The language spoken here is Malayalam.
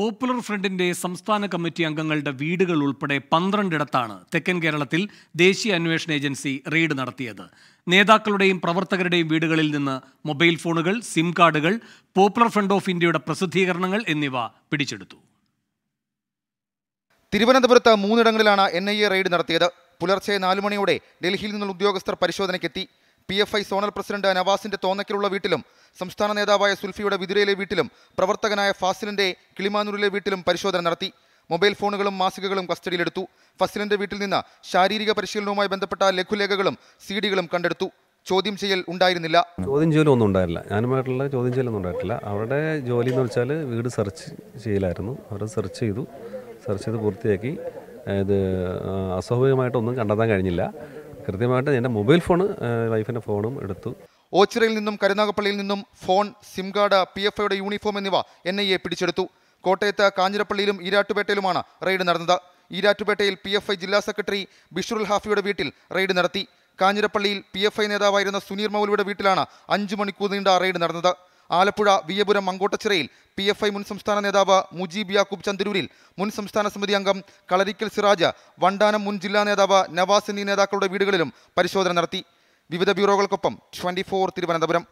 പോപ്പുലർ ഫ്രണ്ടിന്റെ സംസ്ഥാന കമ്മിറ്റി അംഗങ്ങളുടെ വീടുകൾ ഉൾപ്പെടെ പന്ത്രണ്ടിടത്താണ് തെക്കൻ കേരളത്തിൽ ദേശീയ അന്വേഷണ ഏജൻസി റെയ്ഡ് നടത്തിയത് നേതാക്കളുടെയും പ്രവർത്തകരുടെയും വീടുകളിൽ നിന്ന് മൊബൈൽ ഫോണുകൾ സിം കാർഡുകൾ പോപ്പുലർ ഫ്രണ്ട് ഓഫ് ഇന്ത്യയുടെ പ്രസിദ്ധീകരണങ്ങൾ എന്നിവ പിടിച്ചെടുത്തു തിരുവനന്തപുരത്ത് മൂന്നിടങ്ങളിലാണ് എൻ ഐ എ റെയ്ഡ് നടത്തിയത് പുലർച്ചെ നാലു മണിയോടെ ഡൽഹിയിൽ നിന്നുള്ള ഉദ്യോഗസ്ഥർ പരിശോധനയ്ക്കെത്തി P F I zonal president നവാസിന്റെ തോന്നക്കിലുള്ള വീട്ടിലും സംസ്ഥാന നേതാവായ സുൽഫിയുടെ വിതിരയിലെ വീട്ടിലും പ്രവർത്തകനായ ഫാസിലിന്റെ കിളിമാനൂരിലെ വീട്ടിലും പരിശോധന നടത്തി മൊബൈൽ ഫോണുകളും മാസികകളും കസ്റ്റഡിയിലെടുത്തു ഫസിലിന്റെ വീട്ടിൽ നിന്ന് ശാരീരിക പരിശീലനവുമായി ബന്ധപ്പെട്ട ലഘുലേഖകളും സീഡികളും കണ്ടെടുത്തു ചോദ്യം ചെയ്യൽ ഉണ്ടായിരുന്നില്ല ചോദ്യം ചെയ്യലും ഒന്നും ഉണ്ടായിരുന്നില്ല ഞാനുമായിട്ടുള്ള ചോദ്യം ചെയ്യലൊന്നും ഉണ്ടായിട്ടില്ല അവരുടെ ജോലി എന്ന് വെച്ചാൽ വീട് സെർച്ച് ചെയ്യലായിരുന്നു അവർ സെർച്ച് ചെയ്തു സെർച്ച് ചെയ്ത് പൂർത്തിയാക്കി ഇത് അസ്വാഭാവികമായിട്ടൊന്നും കണ്ടെത്താൻ കഴിഞ്ഞില്ല കൃത്യമായിട്ട് എൻ്റെ മൊബൈൽ ഫോൺ വൈഫിൻ്റെ ഫോണും എടുത്തു ഓച്ചിറയിൽ നിന്നും കരുനാഗപ്പള്ളിയിൽ നിന്നും phone SIM card P F ഐയുടെ യൂണിഫോം എന്നിവ എൻ ഐ എ പിടിച്ചെടുത്തു കോട്ടയത്ത് കാഞ്ഞിരപ്പള്ളിയിലും ഈരാട്ടുപേട്ടയിലുമാണ് റെയ്ഡ് നടന്നത് ഈരാറ്റുപേട്ടയിൽ പി എഫ് ഐ ജില്ലാ സെക്രട്ടറി ബിഷുറുൽ ഹാഫിയുടെ വീട്ടിൽ റെയ്ഡ് നടത്തി കാഞ്ഞിരപ്പള്ളിയിൽ പി എഫ് ഐ നേതാവായിരുന്ന സുനീർ മൗലിയുടെ വീട്ടിലാണ് അഞ്ചു മണിക്കൂർ നീണ്ട റെയ്ഡ് നടന്നത് ആലപ്പുഴ വിയപുരം മങ്കോട്ടച്ചിറയിൽ പി എഫ് ഐ മുൻ സംസ്ഥാന നേതാവ് മുജീബ് യാക്കൂബ് ചന്ദരൂരിൽ മുൻ സംസ്ഥാന സമിതി അംഗം കളരിക്കൽ സിറാജ് വണ്ടാനം മുൻ ജില്ലാ നേതാവ് നവാസ് എന്നീ നേതാക്കളുടെ വീടുകളിലും പരിശോധന നടത്തി വിവിധ ബ്യൂറോകൾക്കൊപ്പം ട്വൻറ്റി തിരുവനന്തപുരം